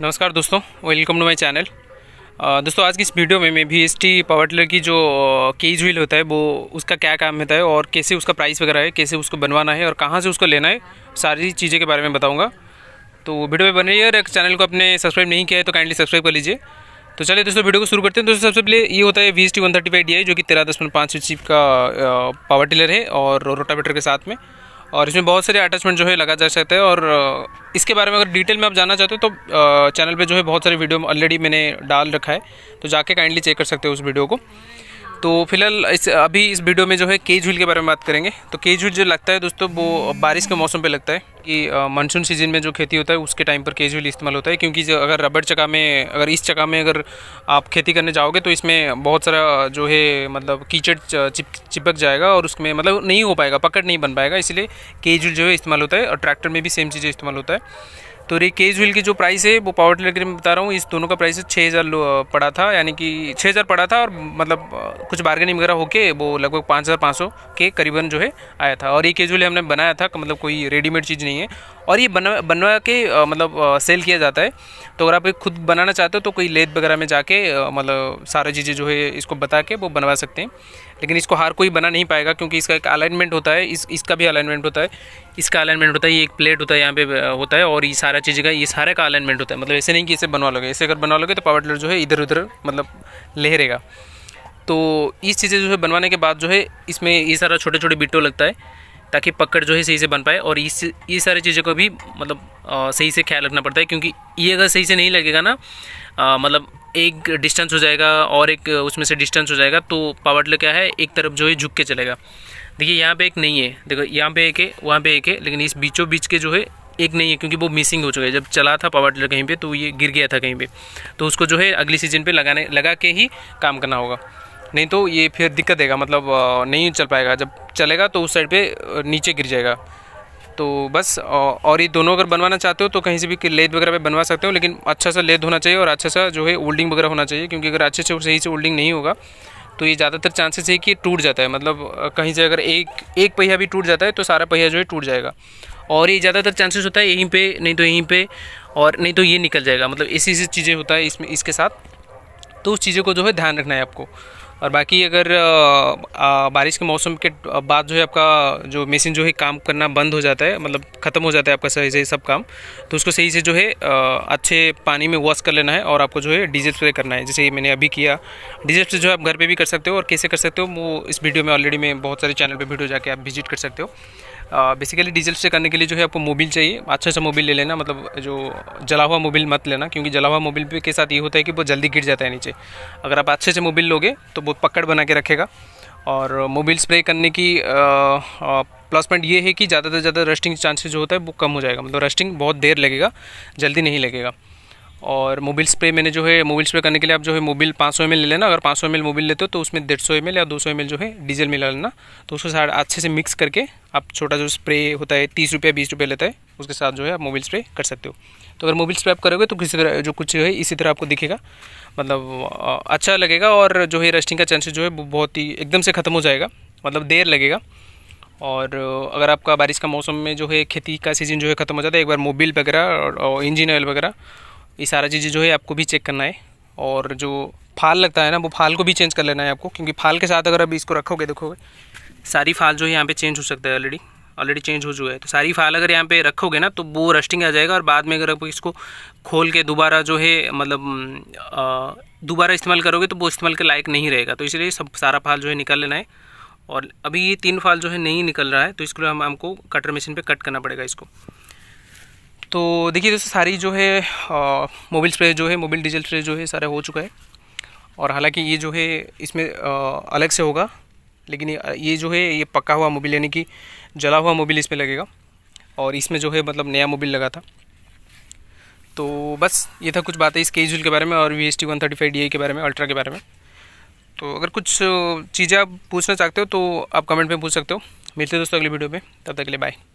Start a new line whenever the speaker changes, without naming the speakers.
नमस्कार दोस्तों welcome to my channel दोस्तों आज की इस वीडियो में मैं भी एस टी पावर टिलर की जो केज व्हील होता है वो उसका क्या काम होता है और कैसे उसका प्राइस वगैरह है कैसे उसको बनवाना है और कहाँ से उसको लेना है सारी चीज़ें के बारे में बताऊँगा तो वीडियो में बन रही है और चैनल को अपने सब्सक्राइब नहीं किया है तो काइंडली सब्सक्राइब कर लीजिए तो चलिए दोस्तों वीडियो को शुरू करते हैं दोस्तों सबसे पहले ये होता है V S T one thirty five D I जो कि तेरह दशमलव पाँच का पावर टिलर है और रोटावेटर के साथ में और इसमें बहुत सारे अटैचमेंट जो है लगा जा सकते हैं और इसके बारे में अगर डिटेल में आप जानना चाहते हो तो चैनल पे जो है बहुत सारे वीडियो ऑलरेडी मैंने डाल रखा है तो जाके काइंडली चेक कर सकते हो उस वीडियो को तो फिलहाल इस अभी इस वीडियो में जो है केज हुल के बारे में बात करेंगे तो केज झूल जो लगता है दोस्तों वो बारिश के मौसम पे लगता है कि मानसून सीजन में जो खेती होता है उसके टाइम पर केज हुल इस्तेमाल होता है क्योंकि अगर रबड़ चका में अगर इस चका में अगर आप खेती करने जाओगे तो इसमें बहुत सारा जो है मतलब कीचड़ चिप चिपक जाएगा और उसमें मतलब नहीं हो पाएगा पकड़ नहीं बन पाएगा इसलिए केज जो है इस्तेमाल होता है और ट्रैक्टर में भी सेम चीज़ें इस्तेमाल होता है तो केज व्हील की जो प्राइस है वो पावर टिलर की मैं बता रहा हूँ इस दोनों का प्राइस छः हज़ार पड़ा था यानी कि छः हज़ार पड़ा था और मतलब कुछ बार्गेनिंग वगैरह होके वो लगभग पाँच हज़ार पाँच सौ के करीबन जो है आया था और केज व्हील हमने बनाया था मतलब कोई रेडीमेड चीज़ नहीं है और ये बनवा बनवा के मतलब सेल किया जाता है तो अगर आप खुद बनाना चाहते हो तो कोई लेद वगैरह में जाके मतलब सारा चीज़ें जो है इसको बता के वो बनवा सकते हैं लेकिन इसको हार कोई बना नहीं पाएगा क्योंकि इसका एक अलाइनमेंट होता है इस इसका भी अलाइनमेंट होता है इसका अलाइनमेंट होता है ये एक प्लेट होता है यहाँ पे होता है और ये सारा चीज़ का ये सारे का अलाइनमेंट होता है मतलब ऐसे नहीं कि इसे बनवा लोगे ऐसे अगर बनवा लोगे तो पावर टिलर जो है इधर उधर मतलब लहरेगा तो इस चीज़ें जो है बनवाने के बाद जो है इसमें ये सारा छोटे छोटे बिट्टो लगता है ताकि पकड़ जो है सही से बन पाए और इस ये सारी चीज़ों को भी मतलब आ, सही से ख्याल रखना पड़ता है क्योंकि ये अगर सही से नहीं लगेगा ना आ, मतलब एक डिस्टेंस हो जाएगा और एक उसमें से डिस्टेंस हो जाएगा तो पावर टिलर क्या है एक तरफ जो है झुक के चलेगा देखिए यहाँ पे एक नहीं है देखो यहाँ पे एक है वहाँ पे एक है लेकिन इस बीचों बीच के जो है एक नहीं है क्योंकि वो मिसिंग हो चुका है जब चला था पावर टिलर कहीं पर तो ये गिर गया था कहीं पर तो उसको जो है अगली सीजन पर लगाने लगा के ही काम करना होगा नहीं तो ये फिर दिक्कत देगा मतलब नहीं चल पाएगा जब चलेगा तो उस साइड पे नीचे गिर जाएगा तो बस और ये दोनों अगर बनवाना चाहते हो तो कहीं से भी लेद वगैरह पे बनवा सकते हो लेकिन अच्छा सा लेद होना चाहिए और अच्छा सा जो है ओल्डिंग वगैरह होना चाहिए क्योंकि अगर अच्छे से सही से ओल्डिंग नहीं होगा तो ये ज़्यादातर चांसेस है कि टूट जाता है मतलब कहीं से अगर एक एक पहिया भी टूट जाता है तो सारा पहिया जो है टूट जाएगा और ये ज़्यादातर चांसेस होता है यहीं पे नहीं तो यहीं पे और नहीं तो ये निकल जाएगा मतलब ऐसी ऐसी चीज़ें होता है इसमें इसके साथ तो उस चीज़ों को जो है ध्यान रखना है आपको और बाकी अगर बारिश के मौसम के बाद जो है आपका जो मशीन जो है काम करना बंद हो जाता है मतलब ख़त्म हो जाता है आपका सही से सब काम तो उसको सही से जो है अच्छे पानी में वॉश कर लेना है और आपको जो है डीजल स्प्रे करना है जैसे मैंने अभी किया डीजल स्प्रे जो है आप घर पर भी कर सकते हो और कैसे कर सकते हो वो इस वीडियो में ऑलरेडी मैं बहुत सारे चैनल पर वीडियो जाके आप विजिट कर सकते हो बेसिकली डीजल से करने के लिए जो है आपको मोबिल चाहिए अच्छा सा मोबिल ले लेना मतलब जो जला हुआ मोबिल मत लेना क्योंकि जला हुआ मोबिल के साथ ये होता है कि बहुत जल्दी गिर जाता है नीचे अगर आप अच्छे से मोबिल लोगे तो बहुत पकड़ बना के रखेगा और मोबिल स्प्रे करने की प्लस पॉइंट ये है कि ज़्यादा से ज़्यादा रस्टिंग चांसेस जो होता है वो कम हो जाएगा मतलब रस्टिंग बहुत देर लगेगा जल्दी नहीं लगेगा और मोबिल स्प्रे मैंने जो है मोबिल स्प्रे करने के लिए आप जो है मोबिल पाँच सौ ले लेना अगर पाँच सौ एम मोबिल लेते हो तो उसमें डेढ़ सौ एम या दो सौ एम जो है डीजल मिला लेना तो उसके साथ अच्छे से मिक्स करके आप छोटा जो स्प्रे होता है तीस रुपया बीस रुपया लेता है उसके साथ जो है आप मोबिल स्प्रे कर सकते हो तो अगर मोबिल स्प्रे आप करोगे तो किसी तरह जो कुछ है इसी तरह आपको दिखेगा मतलब अच्छा लगेगा और जो है रेस्टिंग का चांसेस जो है वो बहुत ही एकदम से ख़त्म हो जाएगा मतलब देर लगेगा और अगर आपका बारिश का मौसम में जो है खेती का सीज़न जो है ख़त्म हो जाता है एक बार मोबिल वगैरह और इंजन ऑयल वगैरह ये सारा चीज़ें जो है आपको भी चेक करना है और जो फाल लगता है ना वो फाल को भी चेंज कर लेना है आपको क्योंकि फाल के साथ अगर अभी इसको रखोगे देखोगे सारी फाल जो है यहाँ पे चेंज हो सकता है ऑलरेडी ऑलरेडी चेंज हो चुका है तो सारी फाल अगर यहाँ पे रखोगे ना तो वो रस्टिंग आ जाएगा और बाद में अगर आप इसको खोल के दोबारा जो है मतलब दोबारा इस्तेमाल करोगे तो वो इस्तेमाल के लायक नहीं रहेगा तो इसलिए सब सारा फाल जो है निकाल लेना है और अभी ये तीन फाल जो है नहीं निकल रहा है तो इसके लिए हम हमको कटर मशीन पर कट करना पड़ेगा इसको तो देखिए दोस्तों सारी जो है मोबिल स्प्रे जो है मोबाइल डीजल स्प्रे जो है सारा हो चुका है और हालांकि ये जो है इसमें आ, अलग से होगा लेकिन ये जो है ये पक्का हुआ मोबिल यानी कि जला हुआ मोबिल इस पर लगेगा और इसमें जो है मतलब नया मोबिल लगा था तो बस ये था कुछ बातें इस केजूल के बारे में और V S T one thirty five D के बारे में अल्ट्रा के बारे में तो अगर कुछ चीज़ें आप पूछना चाहते हो तो आप कमेंट में पूछ सकते हो मिलते हैं दोस्तों अगली वीडियो में तब तक के लिए बाय